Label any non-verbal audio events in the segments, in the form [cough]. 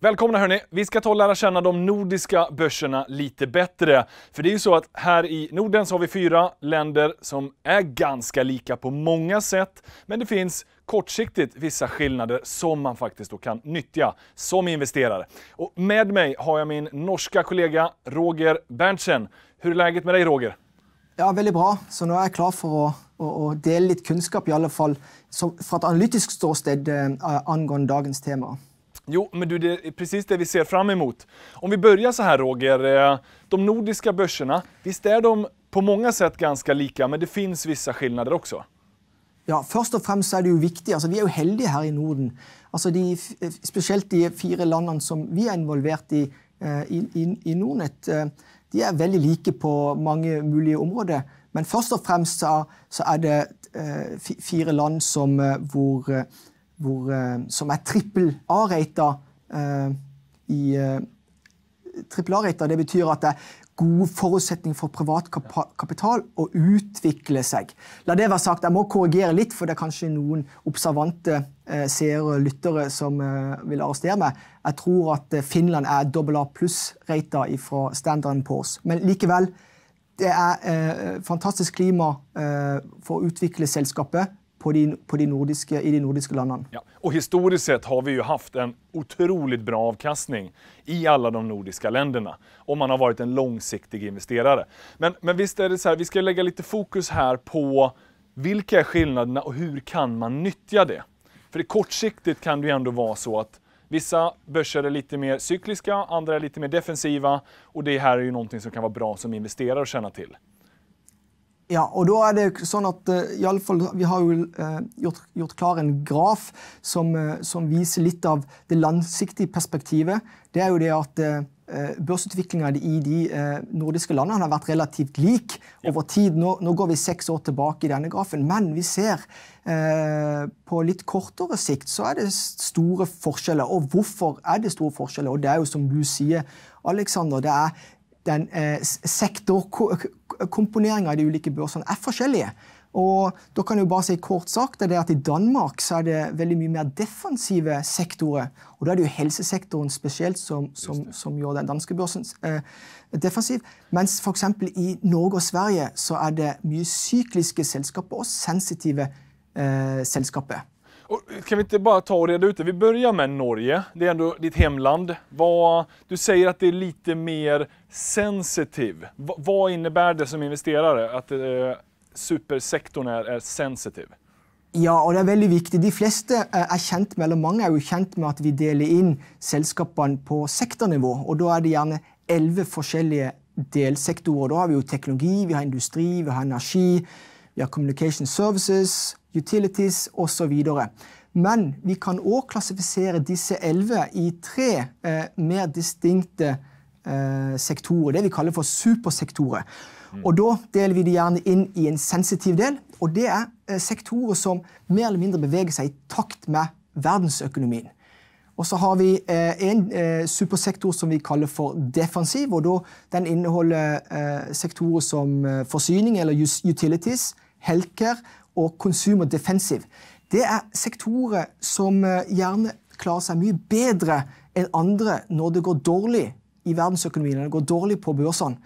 Välkomna hörni! Vi ska ta och lära känna de nordiska börserna lite bättre. För det är ju så att här i Norden så har vi fyra länder som är ganska lika på många sätt. Men det finns kortsiktigt vissa skillnader som man faktiskt kan nyttja som investerare. Och med mig har jag min norska kollega Roger Berntsen. Hur är läget med dig Roger? Ja, veldig bra. Så nå er jeg klar for å, å, å dele litt kunnskap, i alle fall så, fra et analytisk ståsted eh, angående dagens tema. Jo, men du, det är precis det vi ser fram emot. Om vi börjar så här Roger, eh, de nordiska börserna, visst är de på många sätt ganska lika, men det finns vissa skillnader också? Ja, først og fremst er det jo viktig. Altså, vi er jo heldige her i Norden. Altså, de, spesielt de fire landene som vi er involvert eh, i, i, i, i Nordnett, eh, de er veldig like på mange mulige områder. Men først og fremst så, så er det fire land som, hvor hvor, eh, som er trippel A-rata eh, eh, Trippel A-rata betyr at det er god forutsetning for privat kapital å utvikle seg. La det være sagt, Jeg må korrigere litt, for det er kanskje noen observante seere og lyttere som vil arrestere meg. Jeg tror at Finland er dobbel A pluss-rata fra Standard Poors. Men likevel, det er eh, fantastisk klima for å utvikle selskapet på de, på de nordiske, i de nordiske landene. Ja. Och historiskt sett har vi ju haft en otroligt bra avkastning i alle de nordiska länderna om man har vært en langsiktig investerare. Men, men visst är det så här, vi skal legge litt fokus här på vilka er skillnaderna og hur kan man nyttja det? For det kortsiktigt kan det jo være så at Vissa børser er litt mer cykliska, andre er litt mer defensiva Og det här är ju någonting som kan være bra som investerer å kjenne til. Ja, og da er det sånn at uh, i alle fall, Vi har jo uh, gjort, gjort, klar en graf som, uh, som, viser litt av det langsiktige perspektivet. Det er jo det at børsutviklinga i de nordiske landene har vært relativt lik over tid. Nå, nå, går vi seks år tilbake i denne grafen, men vi ser eh, på litt kortere sikt så er det store forskjeller. Og hvorfor er det store forskjeller? Og det er jo som du sier, Aleksander, det er den eh, sektorko komponeringa i de ulike børsene er forskjellige. Og da kan jeg bare si kort sagt det at I Danmark så er det veldig mye mer defensive sektorer. og Da er det jo helsesektoren spesielt som, som, som gjør den danske børsen eh, defensiv. Mens f.eks. i Norge og Sverige så er det mye sykliske selskaper og sensitive eh, selskaper. Och kan vi ikke bare ta och reda ut det? Vi börjar med Norge. Det er ändå ditt hemland. Hva, du sier at det er litt mer sensitiv. Hva innebär det som investerare at eh, supersektorn er, er sensitiv? Ja, og det er veldig viktig. De fleste er eh, kjent med, eller mange er jo kjent med at vi deler inn selskapene på sektornivå. og Da er det gjerne elleve forskjellige delsektorer. Da har vi jo teknologi, vi har industri, vi har energi, vi har communication services, utilities osv. Men vi kan òg klassifisere disse elleve i tre eh, mer distinkte eh, sektorer. Det vi kaller for supersektorer. Mm. Og Da deler vi det gjerne inn i en sensitiv del. og Det er eh, sektorer som mer eller mindre beveger seg i takt med verdensøkonomien. Og så har vi eh, en eh, supersektor som vi kaller for defensiv. og da, Den inneholder eh, sektorer som forsyning eller utilities, helker, og consumer defensive. Det er sektorer som eh, gjerne klarer seg mye bedre enn andre når det går dårlig i verdensøkonomien, når det går dårlig på børsene.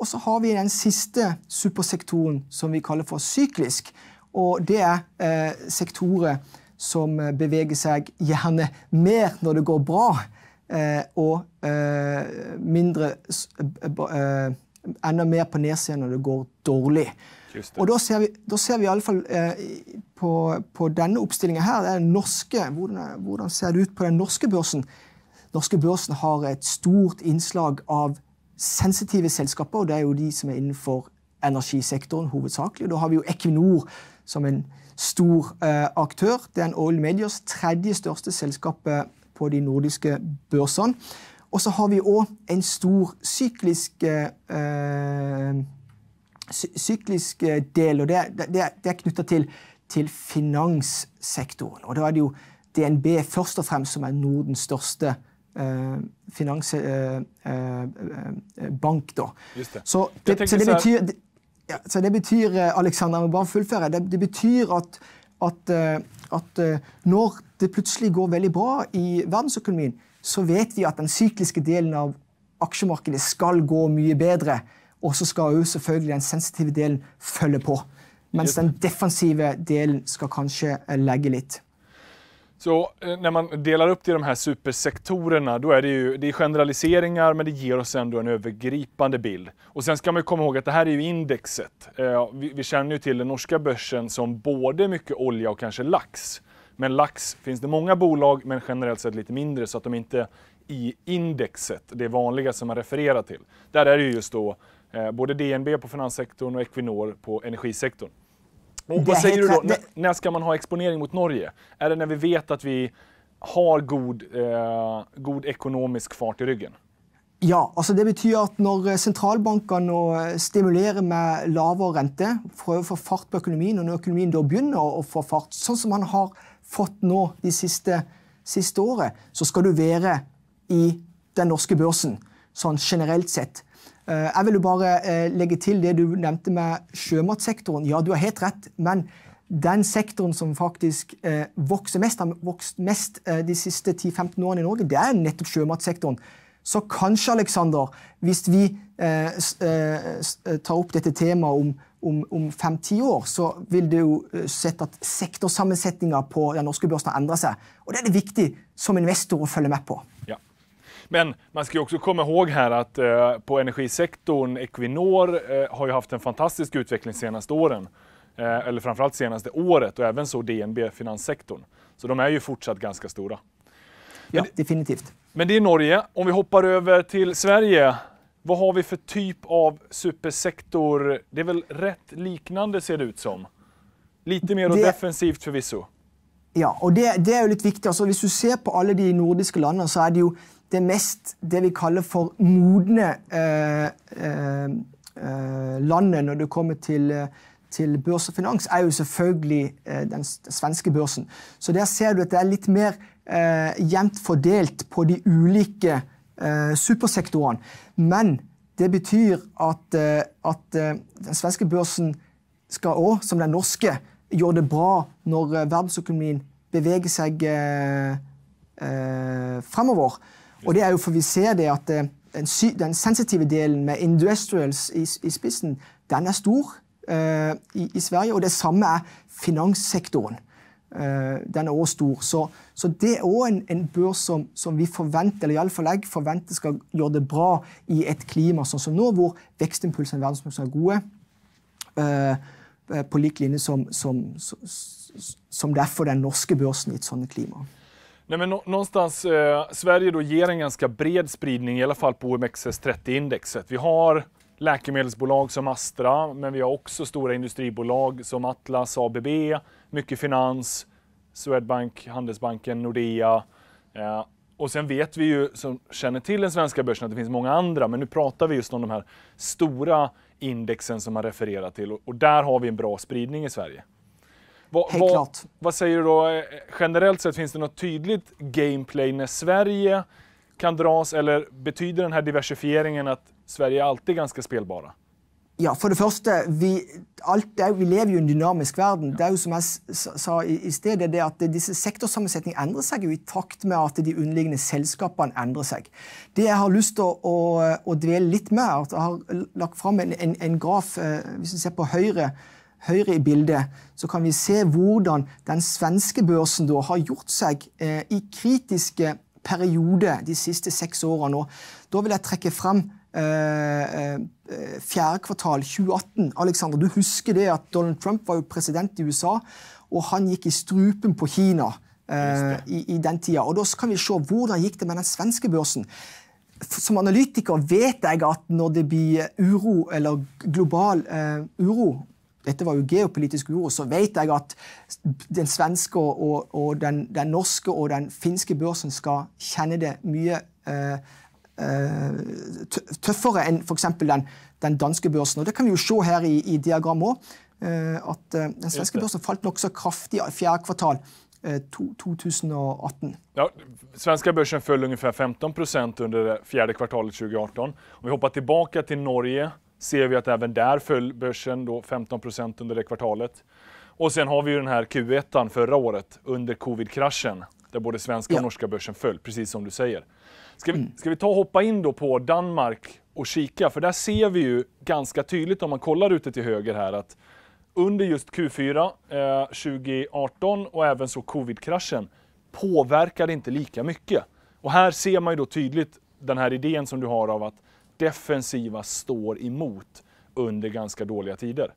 Og så har vi den siste supersektoren som vi kaller for syklisk. Og det er eh, sektorer som beveger seg gjerne mer når det går bra, eh, og eh, mindre eh, eh, Enda mer på nedsiden når det går dårlig. Og Da ser vi, da ser vi iallfall eh, på, på denne oppstillinga her, det er norske, hvordan, hvordan, ser det ut på den norske børsen? norske børsen har et stort innslag av sensitive selskaper, og det er jo de som er innenfor energisektoren hovedsakelig. Da har vi jo Equinor som en stor eh, aktør. Det er en Oil Medias tredje største selskap eh, på de nordiske børsene. Og så har vi òg en stor syklisk eh, eh syklisk eh, del, og det, det, det er knytta til, til, finanssektoren. Og da er det jo DNB først og fremst som er Nordens største eh, finansbank. Eh, eh, eh så, det, så det betyr, ja, så det betyr Alexander, jeg må bare fullføre, det, det betyr at, at, at, når det plutselig går veldig bra i verdensøkonomien, så vet vi at den sykliske delen av aksjemarkedet skal gå mye bedre og så skal jo selvfølgelig den sensitive delen følge på. Mens den defensive delen skal kanskje eh, legge litt. Så eh, når man deler opp det de her supersektorerna, då är det ju det är generaliseringar, men det gir oss ändå en overgripende bild. Og sen skal man jo komme ihåg at det her er jo indexet. Eh, vi, vi, känner ju till den norske børsen som både mye olje og kanskje lax. Men lax finns det mange bolag, men generelt sett litt mindre så at de inte i indexet, det vanlige som man refererer til. Der er det jo just då Eh, både DNB på finanssektoren og Equinor på energisektorn. Och vad säger du då? Det... När ska man ha exponering mot Norge? Är det när vi vet att vi har god, eh, god ekonomisk fart i ryggen? Ja, altså det betyr at når sentralbankene eh, eh, stimulerer med lavere rente, prøver å få fart på økonomien, og når økonomien da begynner å få fart, sånn som man har fått nå de siste, siste året, så skal du være i den norske børsen sånn generelt sett. Eh, jeg vil jo bare eh, legge til det du nevnte med sjømatsektoren. Ja, du har helt rett, men den sektoren som faktisk eh, vokser mest, har vokst mest de siste 10-15 årene i Norge, det er nettopp sjømatsektoren. Så kanskje, Aleksander, hvis vi tar opp dette temaet om, om, om fem-ti år, så vil du jo sett at sektorsammensetninga på den norske børsen har endra seg. Og det er det viktig som investor å følge med på. Men man ska också komma ihåg här att eh, på energisektorn, Equinor eh, har ju haft en fantastisk utveckling de senaste åren. Eh, eller framförallt senaste året och även så DNB, finanssektorn. Så de är ju fortsatt ganska stora. Men, ja, definitivt. Men det är Norge. Om vi hoppar över till Sverige. Vad har vi för typ av supersektor? Det är väl rätt liknande ser det ut som? Lite mer det... defensivt förvisso. Ja, og det, det, er jo litt viktig. Altså, hvis du ser på alle de nordiske landene, så er det jo det mest det vi kaller for modne eh, eh, eh landet når det kommer til, eh, til, børs og finans, er jo selvfølgelig eh, den svenske børsen. Så der ser du at det er litt mer eh, jevnt fordelt på de ulike supersektorene. Men det betyr at, at den svenske børsen skal òg, som den norske, gjøre det bra når verdensøkonomien beveger seg fremover. Og det er jo for vi ser det at eh, den, den sensitive delen med industrials i, i spissen, den er stor uh, i, i, Sverige. Og det samme er finanssektoren. Uh, den er også stor. Så, så det er òg en, en, børs som, som, vi forventer eller i alle fall jeg forventer skal gjøre det bra i et klima sånn som nå, hvor vekstimpulsene i verdensmarkedet er gode. Uh, på lik linje som, som, som, som derfor den norske børsen i et sånt klima. Nej, men någonstans, eh, Sverige då ger en ganska bred spridning, i alla fall på OMXS30-indexet. Vi har läkemedelsbolag som Astra, men vi har också stora industribolag som Atlas, ABB, mycket finans, Swedbank, Handelsbanken, Nordea. Eh, och sen vet vi ju, som känner till den svenska börsen, att det finns många andra, men nu pratar vi just om de här stora indexen som man refererar till och, och där har vi en bra spridning i Sverige. Va, Helt va, klart. Vad säger du då generellt sett, finns det något tydligt gameplay när Sverige kan dras eller betyder den här diversifieringen att Sverige alltid är ganska spelbara? Ja, for det første, vi, det, vi, lever jo i en dynamisk verden. Det er jo som jeg sa i, i stedet, det at disse Sektorsammensetningene endrer seg jo i takt med at de underliggende selskapene endrer seg. Det jeg har lyst til å, å, å dvele litt med, er at jeg har lagt fram en, en, en graf eh, hvis vi ser på høyre, høyre i bildet, så kan vi se hvordan den svenske børsen da har gjort seg eh, i kritiske perioder de siste seks årene. Og da vil jeg trekke frem eh, eh fjerde kvartal 2018. Alexander, du husker det at Donald Trump var jo president i USA, og han gikk i strupen på Kina eh, i, i, den tida. Og da kan vi se hvordan gikk det med den svenske børsen som analytiker vet jeg at når det blir uro, eller global eh, uro dette var jo geopolitisk uro, så vet jeg at den svenske og, og den, den, norske og den finske børsen skal kjenne det mye eh, eh tøffere enn f.eks. Den, den danske børsen. Og Det kan vi jo se her i, i diagrammet eh, òg, at eh, den svenske børsen falt nokså kraftig i fjerde kvartal. 2018. Ja, svenska börsen föll ungefär 15 under fjärde kvartalet 2018. Om vi hoppar tilbake til Norge ser vi att även där föll börsen då 15 under det kvartalet. Och sen har vi ju den här Q1 förra året under covid-kraschen där både svenska och norska börsen föll, precis som du säger. Ska vi, mm. ska vi ta och hoppa in då på Danmark och kika? För där ser vi ju ganska tydligt om man kollar ute till höger här att under just Q4 eh, 2018 och även så covid-kraschen påverkade inte lika mycket. Och här ser man ju då tydligt den här idén som du har av att defensiva står imot under ganske dårlige tider.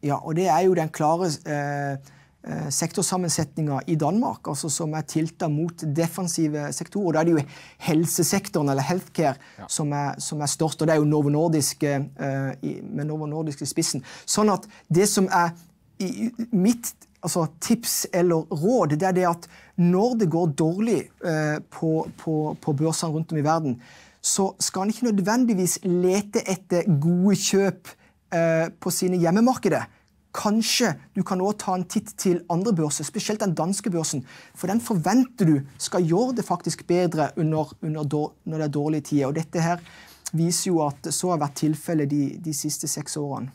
Ja, og det er jo den klare eh, eh sektorsammensetninga i Danmark, altså som er tilta mot defensive sektorer. Da er det jo helsesektoren, eller healthcare, ja. som, er, som, er, størst. Og det er jo Novo Nordisk eh, med Novo Nordisk i spissen. Sånn at det som er mitt altså tips eller råd, det er det at når det går dårlig eh, på, på, på børsene rundt om i verden, så skal en ikke nødvendigvis lete etter gode kjøp eh, på sine hjemmemarkeder. Kanskje du kan også ta en titt til andre børser, spesielt den danske børsen. For den forventer du skal gjøre det faktisk bedre under, under, når det er dårlige tider. Og dette her viser jo at så har vært tilfellet de, de siste seks årene.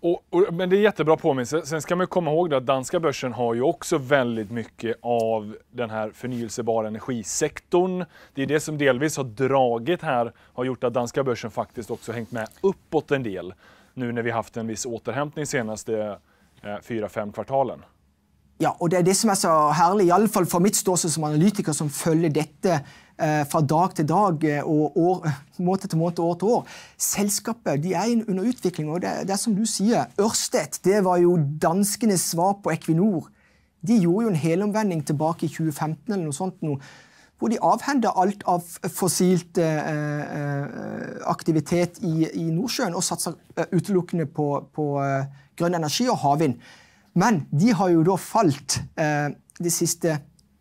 Och, och, men det är jättebra påminnelse. Sen ska man komma ihåg att danska börsen har ju också väldigt mycket av den här förnyelsebara energisektorn. Det är det som delvis har dragit här, har gjort att danska börsen faktiskt också hängt med uppåt en del. Nu när vi haft en viss återhämtning senaste eh, fyra, eh, fem kvartalen. Ja, og det er det som er så herlig, iallfall for mitt ståsted som analytiker, som følger dette eh, fra dag til dag eh, og år, [laughs] måte til måte, år til år. Selskapet de er under utvikling, og det, det er som du sier. Ørsted det var jo danskenes svar på Equinor. De gjorde jo en helomvending tilbake i 2015 eller noe sånt. Noe, hvor de avhenda alt av fossilt eh, eh, aktivitet i, i Nordsjøen og satsa eh, utelukkende på, på grønn energi og havvind. Men de har jo da falt eh, de siste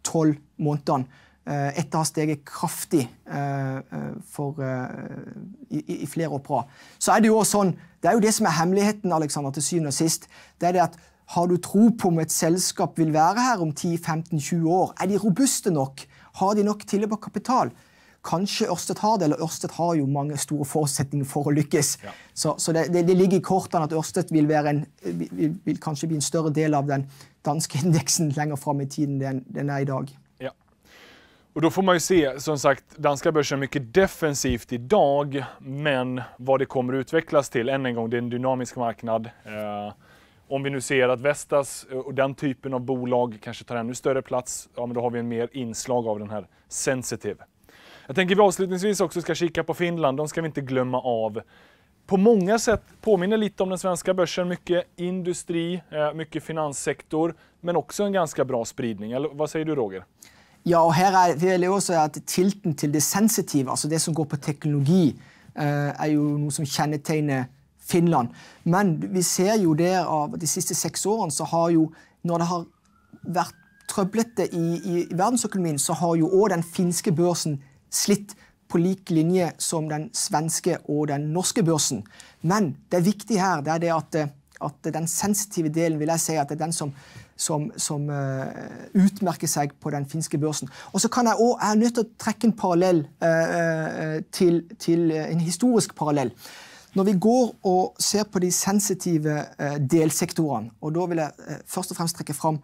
tolv månedene. Eh, etter å ha steget kraftig eh, eh for, eh, i, i, flere år på rad. Så er det jo også sånn, det er jo det som er hemmeligheten Alexander, til syvende og sist. det er det at Har du tro på om et selskap vil være her om 10-15-20 år? Er de robuste nok? Har de nok tillegg på kapital? Kanskje Ørsted har det, eller Ørsted har jo mange store forutsetninger for å lykkes. Ja. Så, så det, det, det, ligger i kortene at Ørsted vil, en, vil, vil, kanskje bli en større del av den danske [laughs] indeksen lenger fram i tiden enn den er i dag. Ja. Och då får man jo se, som sagt, danske børser er mye defensivt i dag, men hva det kommer å utvecklas til än en gang. det er en dynamisk marknad. Eh, om vi nu ser at Vestas eh, og den typen av bolag kanskje tar ännu større plass, ja men då har vi en mer innslag av den her sensitive Jag tänker vi avslutningsvis också ska kika på Finland, de ska vi inte glömma av. På många sätt påminner lite om den svenska börsen, mycket industri, eh, mycket finanssektor, men också en ganska bra spridning. Eller vad säger du Roger? Ja, og her er, det jeg også tilten til det sensitive, altså det som går på teknologi, er eh, jo noe som kjennetegner Finland. Men vi ser jo det av de siste seks årene så har jo, når det har vært trøblete i, i verdensøkonomien, så har jo òg den finske børsen slitt på lik linje som den svenske og den norske børsen. Men det viktige her det er det at, at, den sensitive delen vil jeg si at det er den som, som, som uh, utmerker seg på den finske børsen. Og så kan jeg også, jeg er nødt til å trekke en parallell uh, til, til, en historisk parallell. Når vi går og ser på de sensitive uh, delsektorene, og da vil jeg først og fremst trekke fram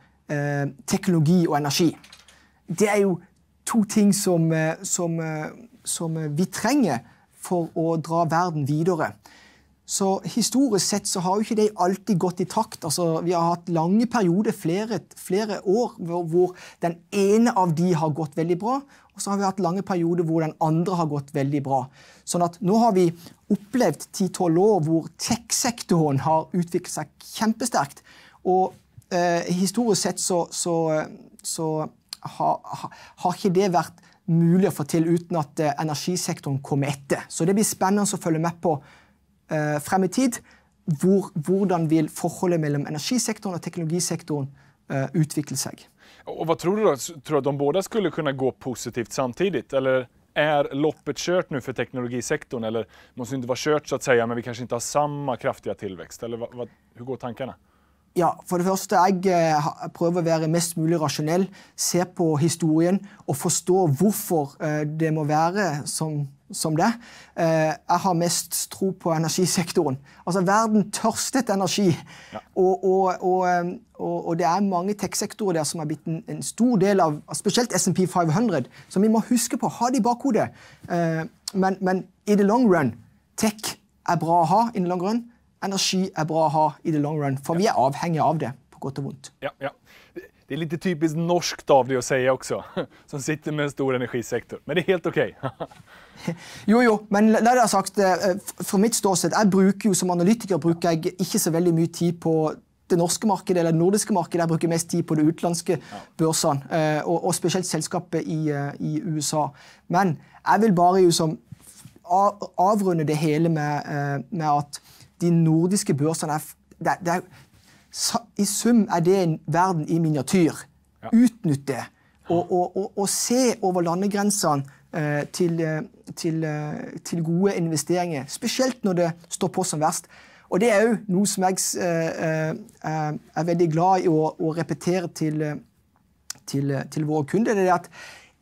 teknologi og energi Det er jo to ting som, eh, som, eh, som eh, vi trenger for å dra verden videre. Så Historisk sett så har jo ikke det alltid gått i takt. Altså, vi har hatt lange perioder, flere, flere år, hvor, hvor, den ene av de har gått veldig bra. Og så har vi hatt lange perioder hvor den andre har gått veldig bra. Sånn at nå har vi opplevd 10-12 år hvor tech-sektoren har utviklet seg kjempesterkt. Og eh, historisk sett så, så, så har, har ikke det vært mulig å få til uten at eh, energisektoren kommer etter. Så det blir spennende å følge med på eh, frem i tid. Hvor, hvordan vil forholdet mellom energisektoren og teknologisektoren eh, utvikle seg? Og hva tror du da? Tror du at de både skulle kunne gå positivt samtidig? Eller er loppet kjørt nå for teknologisektoren? Eller må ikke være kjørt, så att säga, men vi kanskje ikke har samme kraftige tilvekst? Eller hvordan går tankene? Ja, for det første, Jeg eh, prøver å være mest mulig rasjonell, se på historien og forstå hvorfor eh, det må være som, som det. Eh, jeg har mest tro på energisektoren. Altså, Verden tørstet energi. Ja. Og, og, og, og, det er mange tech-sektorer der som har blitt en, en, stor del av spesielt SMP 500, som vi må huske på, ha det i bakhodet. Men, men i the long run tech er bra å ha. in the long run, energi er bra å ha i the long run, for vi er avhengige av det, på godt og vondt. Ja, ja. Det er litt typisk norskt av det å si også, [laughs] som sitter med en stor energisektor. Men det er helt ok. [laughs] jo, jo, men la det ha sagt, eh, fra mitt ståsted, jeg bruker jo som analytiker bruker jeg ikke så veldig mye tid på det norske markedet eller det nordiske markedet. Jeg bruker mest tid på det utenlandske børsene, eh, og, og, spesielt selskapet i, eh, i, USA. Men jeg vil bare jo som avrunde det hele med, med at de nordiske børsene er, det det er, I sum er det en verden i miniatyr. Ja. Utnytt det. Og, og, og, og, se over landegrensene eh, til, eh, til, eh, til, gode investeringer. Spesielt når det står på som verst. Og det er òg noe som jeg eh, eh, er veldig glad i å, å repetere til, til, våre kunder. det er at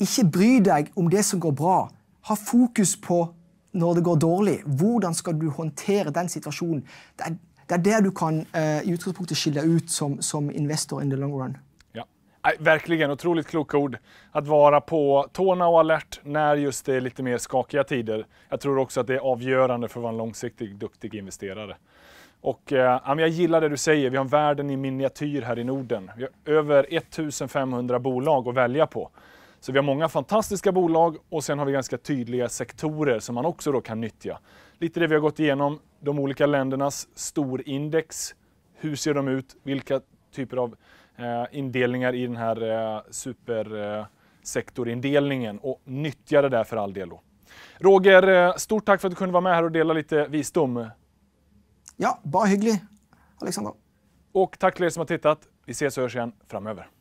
Ikke bry deg om det som går bra. Ha fokus på når det går dårlig, hvordan skal du håndtere den situasjonen? Det er, det er der du kan eh, i utgangspunktet skille ut som, som investor in the long run. Ja, Verkligen, otroligt kloka ord. Att være på tårna og alert når just det er litt mer skakige tider. Jeg tror også at det er avgjørende for å være en langsiktig duktig investerare. Och, eh, jag gillar det du sier. vi har verden i miniatyr her i Norden. Vi har over 1500 bolag å velge på. Så vi har många fantastiska bolag och sen har vi ganska tydliga sektorer som man också då kan nyttja. Lite det vi har gått igenom, de olika ländernas storindex. Hur ser de ut? Vilka typer av eh, indelningar i den här eh, supersektorindelningen? Eh, och nyttja det där för all del då. Roger, eh, stort tack för att du kunde vara med här och dela lite visdom. Ja, bara hygglig, Alexander. Och tack till er som har tittat. Vi ses och hörs igen framöver.